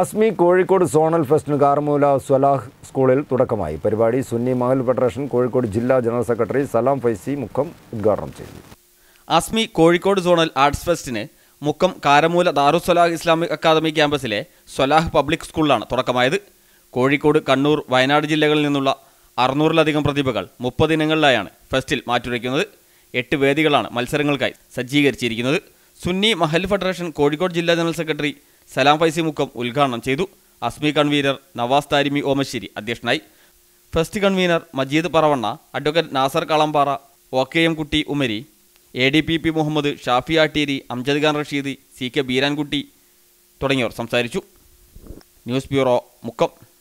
Azmi Kozhikode zonal ഫെസ്റ്റിന് കാർമൂല സ്വലാഹ് സ്കൂളിൽ തുടക്കമായി പരിപാടി സുന്നി മഹൽ ഫെഡറേഷൻ കോഴിക്കോട് ജില്ലാ ജനറൽ സെക്രട്ടറി സലാം ഫൈസി മുഖം ഉദ്ഘാടനം ചെയ്തു അസ്മി കോഴിക്കോട് സോണൽ ആർട്സ് ഫെസ്റ്റിന് മുക്കം കാരമൂല ദാറുസ്വലാഹ് ഇസ്ലാമിക് അക്കാദമി ക്യാമ്പസിലെ സ്വലാഹ് പബ്ലിക് സ്കൂളിലാണ് തുടക്കമായത് കോഴിക്കോട് കണ്ണൂർ വയനാട് ജില്ലകളിൽ നിന്നുള്ള അറുന്നൂറിലധികം പ്രതിഭകൾ മുപ്പതിനങ്ങളിലായാണ് ഫെസ്റ്റിൽ മാറ്റുരയ്ക്കുന്നത് എട്ട് വേദികളാണ് മത്സരങ്ങൾക്കായി സജ്ജീകരിച്ചിരിക്കുന്നത് സുന്നി മഹൽ ഫെഡറേഷൻ കോഴിക്കോട് ജില്ലാ ജനറൽ സെക്രട്ടറി സലാം ഫൈസി മുക്കം ഉദ്ഘാടനം ചെയ്തു അസ്മി കൺവീനർ നവാസ് താരിമി ഓമശ്ശേരി അധ്യക്ഷനായി first convener Majeed Paravanna advocate Nasar Kalampara O K M Kutty Umari A D P P Muhammad Shafi Atteeri Amjad Khan Rasheed C K Beerankutty തുടങ്ങിയവർ സംസാരിച്ചു ന്യൂസ് ബ്യൂറോ മുക്കം